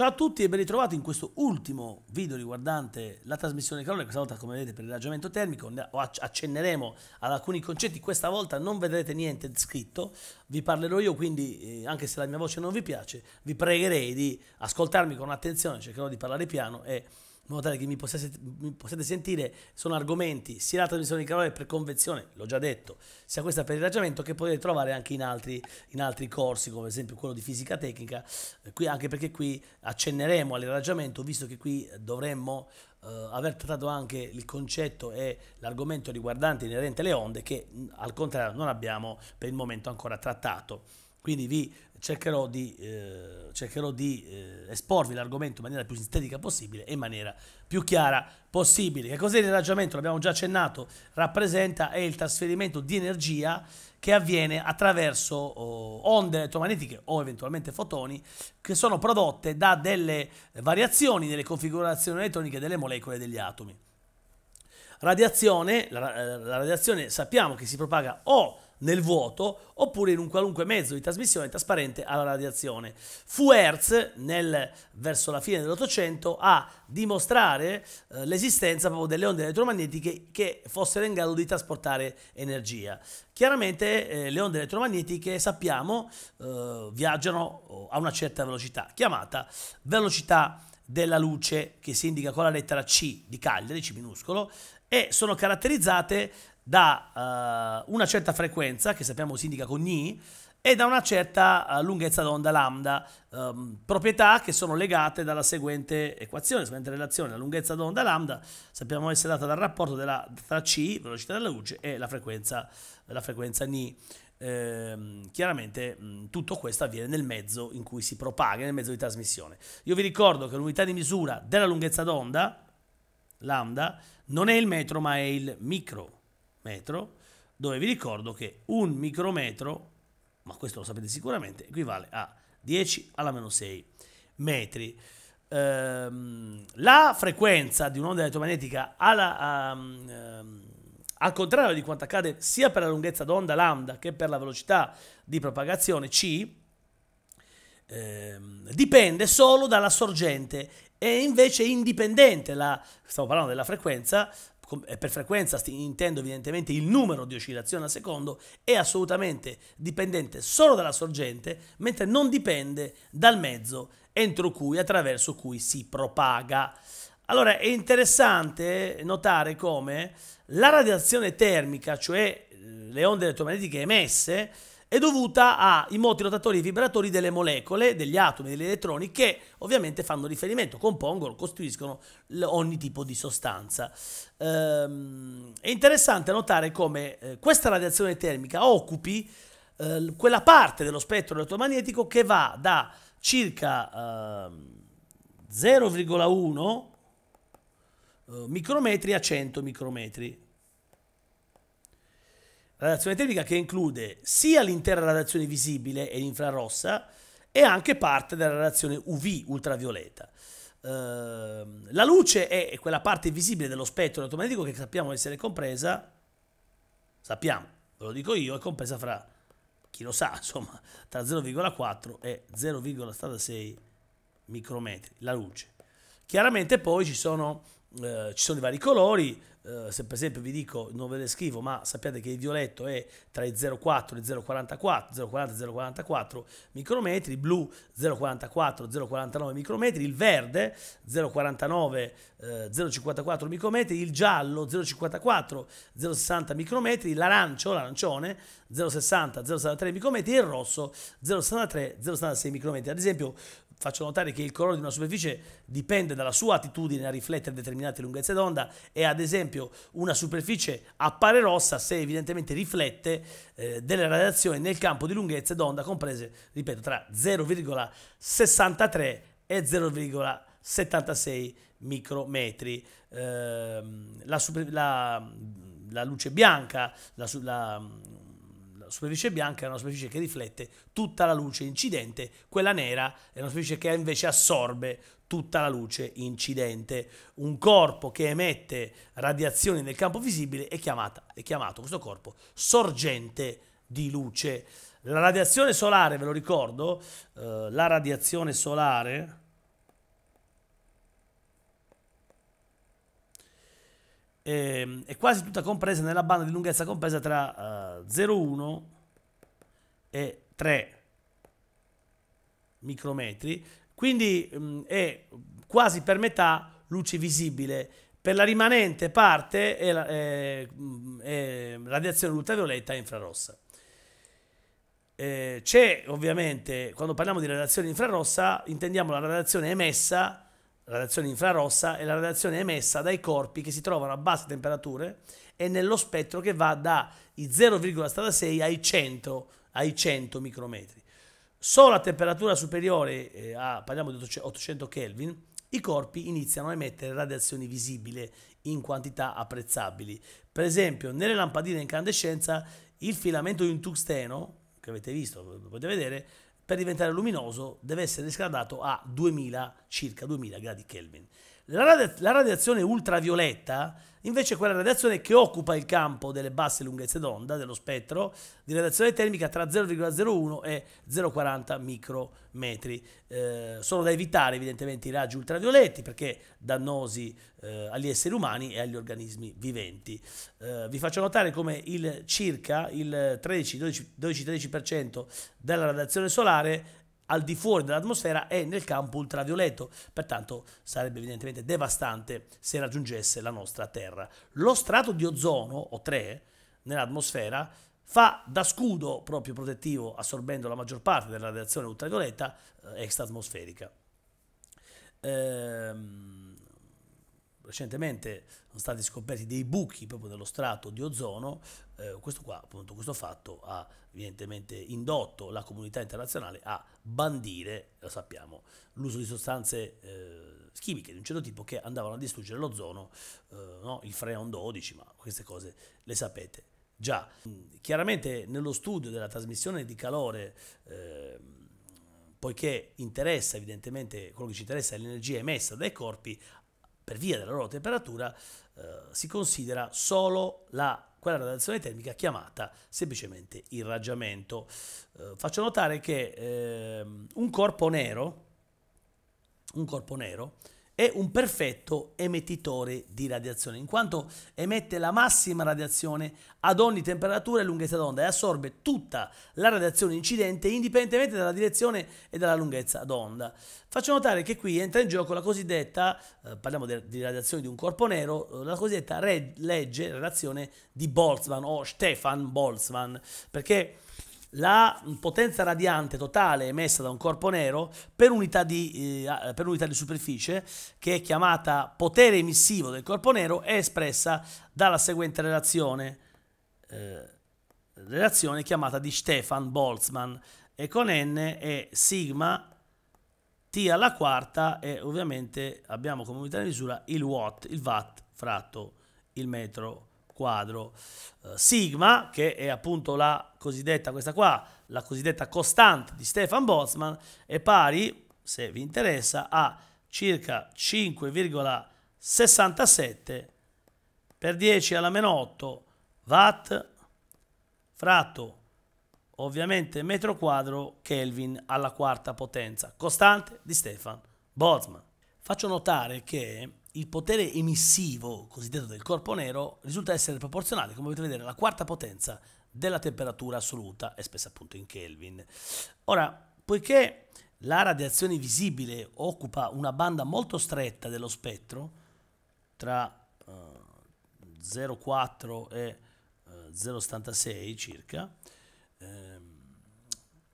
Ciao a tutti e ben ritrovati in questo ultimo video riguardante la trasmissione calore, questa volta come vedete per il raggiamento termico accenneremo ad alcuni concetti, questa volta non vedrete niente scritto, vi parlerò io quindi eh, anche se la mia voce non vi piace vi pregherei di ascoltarmi con attenzione, cercherò di parlare piano e modo tale che mi possiate, mi possiate, sentire, sono argomenti sia la trasmissione di calore per convenzione, l'ho già detto, sia questa per il ragionamento che potete trovare anche in altri, in altri corsi, come ad esempio quello di fisica tecnica, eh, qui, anche perché qui accenneremo all'irraggiamento, visto che qui dovremmo eh, aver trattato anche il concetto e l'argomento riguardante inerente alle onde che al contrario non abbiamo per il momento ancora trattato. Quindi vi cercherò di, eh, cercherò di eh, esporvi l'argomento in maniera più sintetica possibile e in maniera più chiara possibile. Che cos'è il ragionamento? L'abbiamo già accennato, rappresenta è il trasferimento di energia che avviene attraverso oh, onde elettromagnetiche o eventualmente fotoni che sono prodotte da delle variazioni nelle configurazioni elettroniche delle molecole e degli atomi. Radiazione, la, eh, la radiazione sappiamo che si propaga o nel vuoto oppure in un qualunque mezzo di trasmissione trasparente alla radiazione. Fu Hertz, nel, verso la fine dell'Ottocento, a dimostrare eh, l'esistenza proprio delle onde elettromagnetiche che fossero in grado di trasportare energia. Chiaramente eh, le onde elettromagnetiche, sappiamo, eh, viaggiano eh, a una certa velocità, chiamata velocità della luce, che si indica con la lettera C di Cagliari, C minuscolo, e sono caratterizzate da uh, una certa frequenza, che sappiamo si indica con Ni, e da una certa uh, lunghezza d'onda lambda, um, proprietà che sono legate dalla seguente equazione, la seguente relazione. La lunghezza d'onda lambda sappiamo essere data dal rapporto della, tra C, velocità della luce, e la frequenza, la frequenza Ni. Eh, chiaramente mh, tutto questo avviene nel mezzo in cui si propaga, nel mezzo di trasmissione. Io vi ricordo che l'unità di misura della lunghezza d'onda, lambda, non è il metro ma è il micro metro, dove vi ricordo che un micrometro, ma questo lo sapete sicuramente, equivale a 10 alla meno 6 metri. Ehm, la frequenza di un'onda elettromagnetica alla, a, um, ehm, ehm, al contrario di quanto accade sia per la lunghezza d'onda lambda che per la velocità di propagazione c, ehm, dipende solo dalla sorgente è invece indipendente, la, stavo parlando della frequenza, eh, per frequenza intendo evidentemente il numero di oscillazioni al secondo, è assolutamente dipendente solo dalla sorgente, mentre non dipende dal mezzo entro cui, attraverso cui si propaga. Allora è interessante notare come la radiazione termica, cioè eh, le onde elettromagnetiche emesse, è dovuta ai moti rotatori e vibratori delle molecole, degli atomi, degli elettroni che ovviamente fanno riferimento, compongono, costituiscono ogni tipo di sostanza. Ehm, è interessante notare come eh, questa radiazione termica occupi eh, quella parte dello spettro elettromagnetico che va da circa ehm, eh, 0,1 micrometri a 100 micrometri radiazione termica che include sia l'intera radiazione visibile e infrarossa e anche parte della radiazione UV ultravioletta. Uh, ehm, la luce è quella parte visibile dello spettro elettromagnetico che sappiamo essere compresa, sappiamo, ve lo dico io, è compresa fra, chi lo sa, insomma, tra 0,4 e 0,6 micrometri, la luce. Chiaramente poi ci sono eh, ci sono i vari colori, eh, se per esempio vi dico, non ve le scrivo, ma sappiate che il violetto è tra i 0,4 e i 0,44, 0,40 0,44 micrometri, il blu 0,44 0,49 micrometri, il verde 0,49 eh, 0,54 micrometri, il giallo 0,54 0,60 micrometri, l'arancio, l'arancione 0,60 0,63 micrometri e il rosso 0,63 0,66 micrometri. Ad esempio faccio notare che il colore di una superficie dipende dalla sua attitudine a riflettere determinate lunghezze d'onda e ad esempio una superficie appare rossa se evidentemente riflette eh, delle radiazioni nel campo di lunghezze d'onda comprese, ripeto, tra 0,63 e 0,76 micrometri. Eh, la, super, la, la, luce bianca, la, la superficie bianca è una superficie che riflette tutta la luce incidente, quella nera è una superficie che invece assorbe tutta la luce incidente. Un corpo che emette radiazioni nel campo visibile è, chiamata, è chiamato questo corpo sorgente di luce. La radiazione solare, ve lo ricordo, eh, la radiazione solare e, ehm, è quasi tutta compresa nella banda di lunghezza compresa tra uh, eh, 0,1 e 3 micrometri, quindi mh, mm, è quasi per metà luce visibile. Per la rimanente parte è, la, è, mm, è radiazione ultravioletta e infrarossa. Eh, c'è ovviamente, quando parliamo di radiazione infrarossa, intendiamo la radiazione emessa radiazione infrarossa è la radiazione emessa dai corpi che si trovano a basse temperature e nello spettro che va dai 0,36 ai 100, ai 100 micrometri. Solo a temperatura superiore eh, a, parliamo di 800 Kelvin, i corpi iniziano a emettere radiazioni visibili in quantità apprezzabili. Per esempio, nelle lampadine in incandescenza, il filamento di un tungsteno, che avete visto, potete vedere, per diventare luminoso deve essere riscaldato a 2000, circa 2000 gradi Kelvin. La, radi- la radiazione ultravioletta, invece, è quella radiazione che occupa il campo delle basse lunghezze d'onda, dello spettro, di radiazione termica tra 0,01 e 0,40 micrometri. Eh, sono da evitare, evidentemente, i raggi ultravioletti perché dannosi eh, agli esseri umani e agli organismi viventi. Eh, vi faccio notare come il circa il 13-12% della radiazione solare al di fuori dell'atmosfera e nel campo ultravioletto, pertanto sarebbe evidentemente devastante se raggiungesse la nostra Terra. Lo strato di ozono, O3, nell'atmosfera fa da scudo proprio protettivo assorbendo la maggior parte della radiazione ultravioletta eh, extraatmosferica. Ehm recentemente sono stati scoperti dei buchi proprio nello strato di ozono, eh, questo, qua, appunto, questo fatto ha evidentemente indotto la comunità internazionale a bandire, lo sappiamo, l'uso di sostanze eh, chimiche di un certo tipo che andavano a distruggere l'ozono, eh, no? il freon 12, ma queste cose le sapete già. Chiaramente nello studio della trasmissione di calore ehm, poiché interessa evidentemente quello che ci interessa è l'energia emessa dai corpi, per via della loro temperatura, eh, si considera solo la, quella radiazione termica chiamata semplicemente irraggiamento. Eh, faccio notare che eh, un corpo nero, un corpo nero è un perfetto emettitore di radiazione, in quanto emette la massima radiazione ad ogni temperatura e lunghezza d'onda e assorbe tutta la radiazione incidente indipendentemente dalla direzione e dalla lunghezza d'onda. Faccio notare che qui entra in gioco la cosiddetta, eh, parliamo de, di radiazione di un corpo nero, eh, la cosiddetta red, legge, relazione di Boltzmann o Stefan Boltzmann, perché la potenza radiante totale emessa da un corpo nero per unità, di, eh, per unità di, superficie, che è chiamata potere emissivo del corpo nero, è espressa dalla seguente relazione, eh, relazione chiamata di Stefan Boltzmann, e con n è sigma t alla quarta e ovviamente abbiamo come unità di misura il watt, il watt fratto il metro quadro eh, sigma, che è appunto la cosiddetta, questa qua, la cosiddetta costante di Stefan Boltzmann, è pari, se vi interessa, a circa 5,67 per 10 alla meno 8 watt fratto ovviamente metro quadro Kelvin alla quarta potenza, costante di Stefan Boltzmann. Faccio notare che il potere emissivo cosiddetto del corpo nero risulta essere proporzionale, come potete vedere, alla quarta potenza della temperatura assoluta, espressa appunto in Kelvin. Ora, poiché la radiazione visibile occupa una banda molto stretta dello spettro, tra uh, eh, 0,4 e uh, eh, 0,76 circa,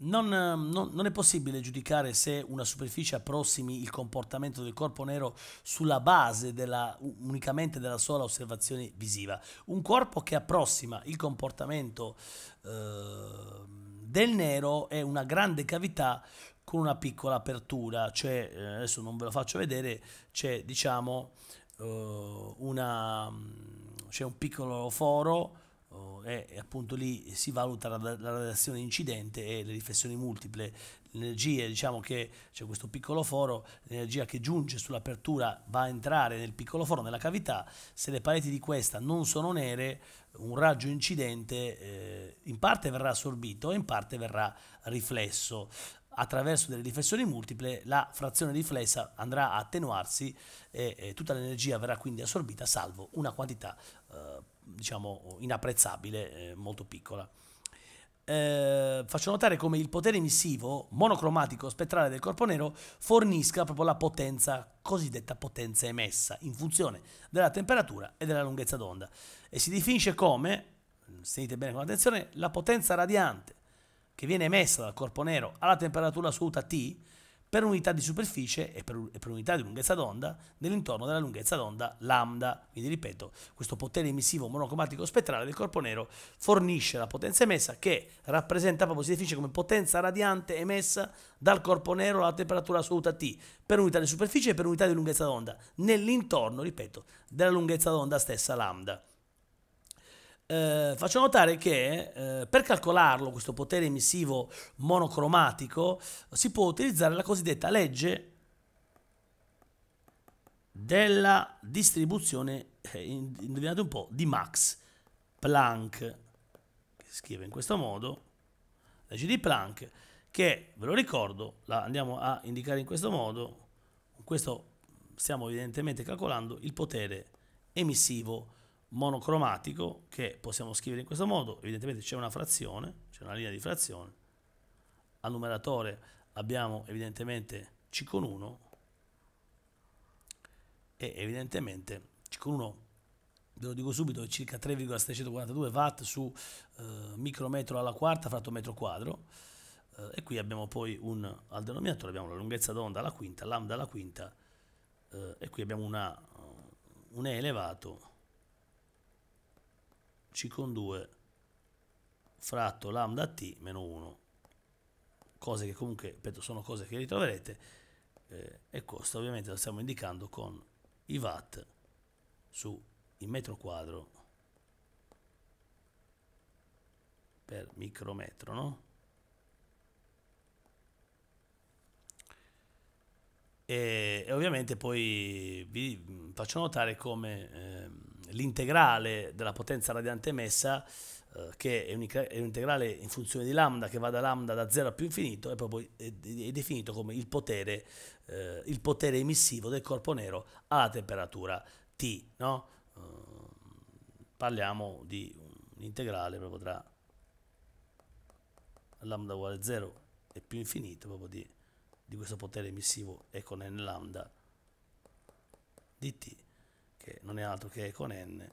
non, ehm, non, non, è possibile giudicare se una superficie approssimi il comportamento del corpo nero sulla base della, unicamente della sola osservazione visiva. Un corpo che approssima il comportamento eh, del nero è una grande cavità con una piccola apertura, cioè adesso non ve lo faccio vedere, c'è diciamo eh, una, mm, c'è un piccolo foro oh, eh, e appunto lì si valuta la, la radiazione incidente e le riflessioni multiple, l'energia, diciamo che c'è questo piccolo foro, l'energia che giunge sull'apertura va a entrare nel piccolo foro, nella cavità, se le pareti di questa non sono nere, un raggio incidente eh, in parte verrà assorbito e in parte verrà riflesso attraverso delle riflessioni multiple la frazione riflessa andrà a attenuarsi e, e tutta l'energia verrà quindi assorbita salvo una quantità eh, diciamo, inapprezzabile, eh, molto piccola. Eh, faccio notare come il potere emissivo monocromatico spettrale del corpo nero fornisca proprio la potenza, cosiddetta potenza emessa, in funzione della temperatura e della lunghezza d'onda. E si definisce come, sentite bene con attenzione, la potenza radiante che viene emessa dal corpo nero alla temperatura assoluta T per unità di superficie e per, e per unità di lunghezza d'onda nell'intorno della lunghezza d'onda lambda. Quindi ripeto, questo potere emissivo monocromatico spettrale del corpo nero fornisce la potenza emessa che rappresenta proprio, si definisce come potenza radiante emessa dal corpo nero alla temperatura assoluta T per unità di superficie e per unità di lunghezza d'onda nell'intorno, ripeto, della lunghezza d'onda stessa lambda eh, faccio notare che eh, per calcolarlo, questo potere emissivo monocromatico, si può utilizzare la cosiddetta legge della distribuzione, eh, indovinate un po', di Max Planck, che scrive in questo modo, legge di Planck, che ve lo ricordo, la andiamo a indicare in questo modo, con questo stiamo evidentemente calcolando il potere emissivo monocromatico che possiamo scrivere in questo modo, evidentemente c'è una frazione, c'è una linea di frazione, al numeratore abbiamo evidentemente C con 1 e evidentemente C con 1 ve lo dico subito è circa 3,642 watt su eh, micrometro alla quarta fratto metro quadro eh, e qui abbiamo poi un, al denominatore abbiamo la lunghezza d'onda alla quinta, lambda alla quinta eh, e qui abbiamo una, un E elevato c con 2 fratto lambda t meno 1 cose che comunque ripeto sono cose che ritroverete eh, e questo ovviamente lo stiamo indicando con i watt su il metro quadro per micrometro no? e, e ovviamente poi vi faccio notare come ehm, l'integrale della potenza radiante emessa, eh, che è un, è un, integrale in funzione di lambda, che va da lambda da 0 a più infinito, è, proprio, è, è definito come il potere, eh, il potere, emissivo del corpo nero alla temperatura T. No? Eh, parliamo di un integrale proprio tra lambda uguale 0 e più infinito, proprio di, di questo potere emissivo E con n di T che non è altro che con n,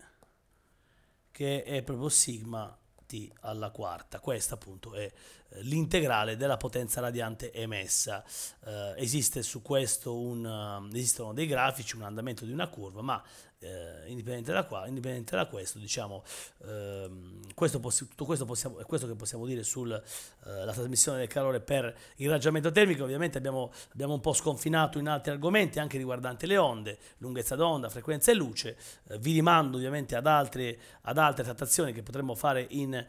che è proprio sigma t alla quarta. Questa appunto è eh, l'integrale della potenza radiante emessa. Eh, esiste su questo un, ehm, esistono dei grafici, un andamento di una curva, ma eh, indipendente, da qua, indipendente da questo, diciamo, ehm, questo possi- tutto questo possiamo, è questo che possiamo dire sulla eh, trasmissione del calore per il raggiamento termico, ovviamente abbiamo, abbiamo, un po' sconfinato in altri argomenti anche riguardanti le onde, lunghezza d'onda, frequenza e luce, eh, vi rimando ovviamente ad altre, ad altre trattazioni che potremmo fare in, eh,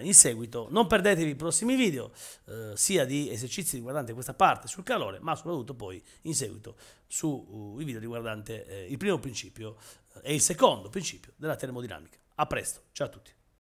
in, seguito, non perdetevi i prossimi video, eh, sia di esercizi riguardanti questa parte sul calore, ma soprattutto poi in seguito sui uh, video riguardanti eh, il primo principio eh, e il secondo principio della termodinamica. A presto, ciao a tutti.